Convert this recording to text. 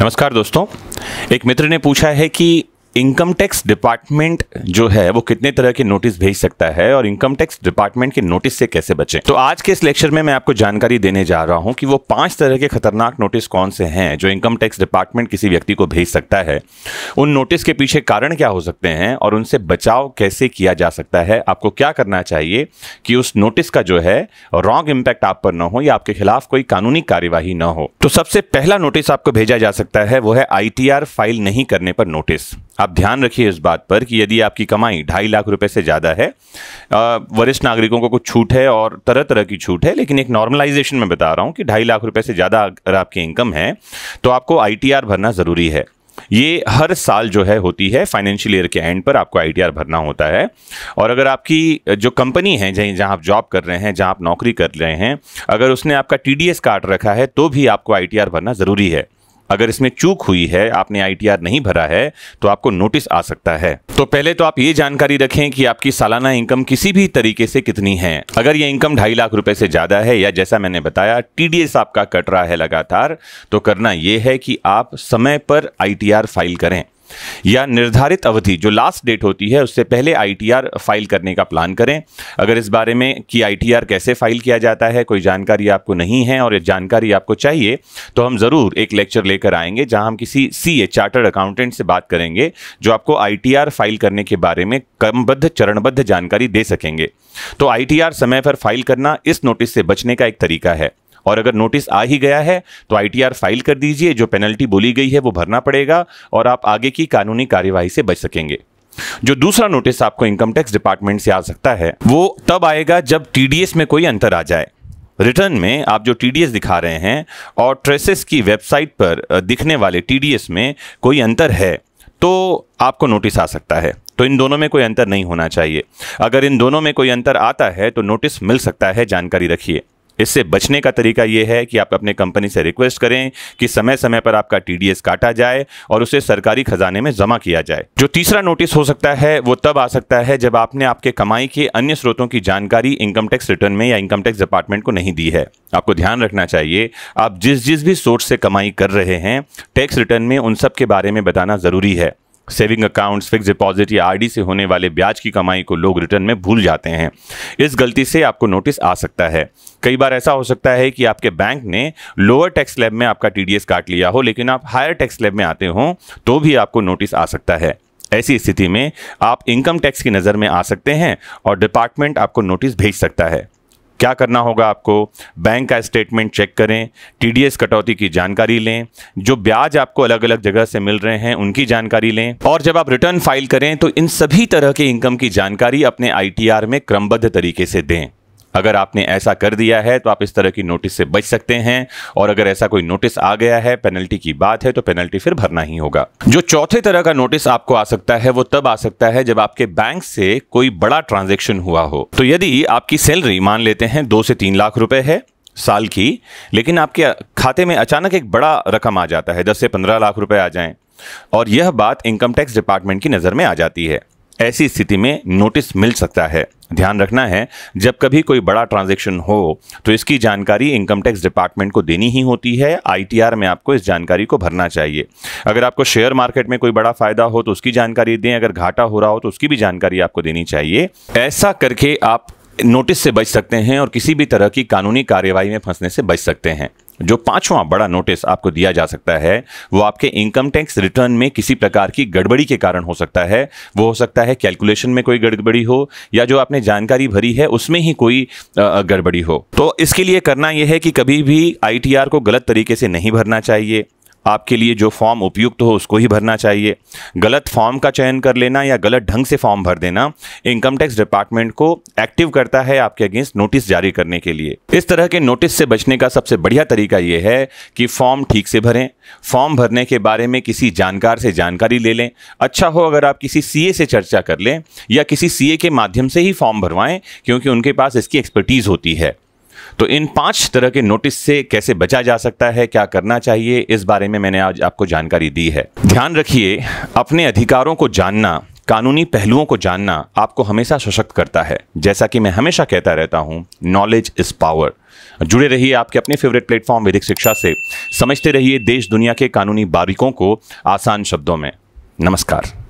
नमस्कार दोस्तों एक मित्र ने पूछा है कि इनकम टैक्स डिपार्टमेंट जो है वो कितने तरह के नोटिस भेज सकता है और इनकम टैक्स डिपार्टमेंट के नोटिस से कैसे बचें तो आज के इस लेक्चर में मैं आपको जानकारी देने जा रहा हूं कि वो पांच तरह के खतरनाक नोटिस कौन से हैं जो इनकम टैक्स डिपार्टमेंट किसी व्यक्ति को भेज सकता है उन नोटिस के पीछे कारण क्या हो सकते हैं और उनसे बचाव कैसे किया जा सकता है आपको क्या करना चाहिए कि उस नोटिस का जो है रॉन्ग इम्पैक्ट आप पर ना हो या आपके खिलाफ कोई कानूनी कार्यवाही ना हो तो सबसे पहला नोटिस आपको भेजा जा सकता है वो है आई फाइल नहीं करने पर नोटिस आप ध्यान रखिए इस बात पर कि यदि आपकी कमाई ढाई लाख रुपए से ज़्यादा है वरिष्ठ नागरिकों को कुछ छूट है और तरह तरह की छूट है लेकिन एक नॉर्मलाइजेशन में बता रहा हूँ कि ढाई लाख रुपए से ज़्यादा अगर आपकी इनकम है तो आपको आई भरना ज़रूरी है ये हर साल जो है होती है फाइनेंशियल ईयर के एंड पर आपको आई भरना होता है और अगर आपकी जो कंपनी है जहाँ आप जॉब कर रहे हैं जहाँ आप नौकरी कर रहे हैं अगर उसने आपका टी कार्ड रखा है तो भी आपको आई भरना ज़रूरी है अगर इसमें चूक हुई है आपने आईटीआर नहीं भरा है तो आपको नोटिस आ सकता है तो पहले तो आप ये जानकारी रखें कि आपकी सालाना इनकम किसी भी तरीके से कितनी है अगर ये इनकम ढाई लाख रुपए से ज्यादा है या जैसा मैंने बताया टीडीएस आपका कट रहा है लगातार तो करना यह है कि आप समय पर आईटीआर फाइल करें या निर्धारित अवधि जो लास्ट डेट होती है उससे पहले आईटीआर फाइल करने का प्लान करें अगर इस बारे में कि आईटीआर कैसे फाइल किया जाता है कोई जानकारी आपको नहीं है और जानकारी आपको चाहिए तो हम ज़रूर एक लेक्चर लेकर आएंगे जहां हम किसी सी ए चार्टर्ड अकाउंटेंट से बात करेंगे जो आपको आईटीआर फाइल करने के बारे में क्रमबद्ध चरणबद्ध जानकारी दे सकेंगे तो आई समय पर फाइल करना इस नोटिस से बचने का एक तरीका है और अगर नोटिस आ ही गया है तो आईटीआर फाइल कर दीजिए जो पेनल्टी बोली गई है वो भरना पड़ेगा और आप आगे की कानूनी कार्यवाही से बच सकेंगे जो दूसरा नोटिस आपको इनकम टैक्स डिपार्टमेंट से आ सकता है वो तब आएगा जब टीडीएस में कोई अंतर आ जाए रिटर्न में आप जो टीडीएस दिखा रहे हैं और ट्रेसेस की वेबसाइट पर दिखने वाले टीडीएस में कोई अंतर है तो आपको नोटिस आ सकता है तो इन दोनों में कोई अंतर नहीं होना चाहिए अगर इन दोनों में कोई अंतर आता है तो नोटिस मिल सकता है जानकारी रखिए इससे बचने का तरीका यह है कि आप अपने कंपनी से रिक्वेस्ट करें कि समय समय पर आपका टी काटा जाए और उसे सरकारी खजाने में जमा किया जाए जो तीसरा नोटिस हो सकता है वो तब आ सकता है जब आपने आपके कमाई के अन्य स्रोतों की जानकारी इनकम टैक्स रिटर्न में या इनकम टैक्स डिपार्टमेंट को नहीं दी है आपको ध्यान रखना चाहिए आप जिस जिस भी सोर्स से कमाई कर रहे हैं टैक्स रिटर्न में उन सब के बारे में बताना ज़रूरी है सेविंग अकाउंट्स फिक्स डिपॉजिट या आरडी से होने वाले ब्याज की कमाई को लोग रिटर्न में भूल जाते हैं इस गलती से आपको नोटिस आ सकता है कई बार ऐसा हो सकता है कि आपके बैंक ने लोअर टैक्स लैब में आपका टी काट लिया हो लेकिन आप हायर टैक्स लैब में आते हो तो भी आपको नोटिस आ सकता है ऐसी स्थिति में आप इनकम टैक्स की नज़र में आ सकते हैं और डिपार्टमेंट आपको नोटिस भेज सकता है क्या करना होगा आपको बैंक का स्टेटमेंट चेक करें टीडीएस कटौती की जानकारी लें जो ब्याज आपको अलग अलग जगह से मिल रहे हैं उनकी जानकारी लें और जब आप रिटर्न फाइल करें तो इन सभी तरह के इनकम की जानकारी अपने आईटीआर में क्रमबद्ध तरीके से दें अगर आपने ऐसा कर दिया है तो आप इस तरह की नोटिस से बच सकते हैं और अगर ऐसा कोई नोटिस आ गया है पेनल्टी की बात है तो पेनल्टी फिर भरना ही होगा जो चौथे तरह का नोटिस आपको आ सकता है वो तब आ सकता है जब आपके बैंक से कोई बड़ा ट्रांजेक्शन हुआ हो तो यदि आपकी सैलरी मान लेते हैं दो से तीन लाख रुपए है साल की लेकिन आपके खाते में अचानक एक बड़ा रकम आ जाता है दस से पंद्रह लाख रुपए आ जाए और यह बात इनकम टैक्स डिपार्टमेंट की नज़र में आ जाती है ऐसी स्थिति में नोटिस मिल सकता है ध्यान रखना है जब कभी कोई बड़ा ट्रांजैक्शन हो तो इसकी जानकारी इनकम टैक्स डिपार्टमेंट को देनी ही होती है आईटीआर में आपको इस जानकारी को भरना चाहिए अगर आपको शेयर मार्केट में कोई बड़ा फायदा हो तो उसकी जानकारी दें अगर घाटा हो रहा हो तो उसकी भी जानकारी आपको देनी चाहिए ऐसा करके आप नोटिस से बच सकते हैं और किसी भी तरह की कानूनी कार्यवाही में फंसने से बच सकते हैं जो पांचवा बड़ा नोटिस आपको दिया जा सकता है वो आपके इनकम टैक्स रिटर्न में किसी प्रकार की गड़बड़ी के कारण हो सकता है वो हो सकता है कैलकुलेशन में कोई गड़बड़ी हो या जो आपने जानकारी भरी है उसमें ही कोई गड़बड़ी हो तो इसके लिए करना यह है कि कभी भी आई को गलत तरीके से नहीं भरना चाहिए आपके लिए जो फॉर्म उपयुक्त हो उसको ही भरना चाहिए गलत फॉर्म का चयन कर लेना या गलत ढंग से फॉर्म भर देना इनकम टैक्स डिपार्टमेंट को एक्टिव करता है आपके अगेंस्ट नोटिस जारी करने के लिए इस तरह के नोटिस से बचने का सबसे बढ़िया तरीका यह है कि फॉर्म ठीक से भरें फॉर्म भरने के बारे में किसी जानकार से जानकारी ले लें अच्छा हो अगर आप किसी सी से चर्चा कर लें या किसी सी के माध्यम से ही फॉर्म भरवाएं क्योंकि उनके पास इसकी एक्सपर्टीज़ होती है तो इन पांच तरह के नोटिस से कैसे बचा जा सकता है क्या करना चाहिए इस बारे में मैंने आज आपको जानकारी दी है ध्यान रखिए अपने अधिकारों को जानना कानूनी पहलुओं को जानना आपको हमेशा सशक्त करता है जैसा कि मैं हमेशा कहता रहता हूँ नॉलेज इज़ पावर जुड़े रहिए आपके अपने फेवरेट प्लेटफॉर्म विधिक शिक्षा से समझते रहिए देश दुनिया के कानूनी बारीकों को आसान शब्दों में नमस्कार